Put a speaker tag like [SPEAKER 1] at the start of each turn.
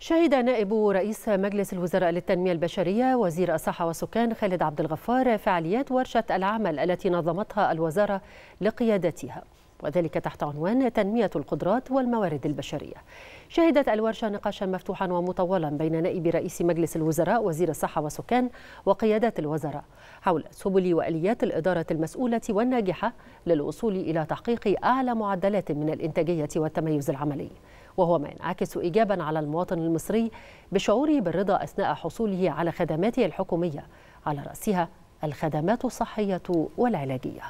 [SPEAKER 1] شهد نائب رئيس مجلس الوزراء للتنمية البشرية وزير الصحة والسكان خالد عبد الغفار فعاليات ورشة العمل التي نظمتها الوزارة لقيادتها وذلك تحت عنوان تنمية القدرات والموارد البشرية شهدت الورشة نقاشا مفتوحا ومطولا بين نائب رئيس مجلس الوزراء وزير الصحة والسكان وقيادة الوزراء حول سبل وآليات الإدارة المسؤولة والناجحة للوصول إلى تحقيق أعلى معدلات من الإنتاجية والتميز العملي وهو ما ينعكس إيجابا على المواطن المصري بشعوره بالرضا أثناء حصوله على خدماته الحكومية على رأسها الخدمات الصحية والعلاجية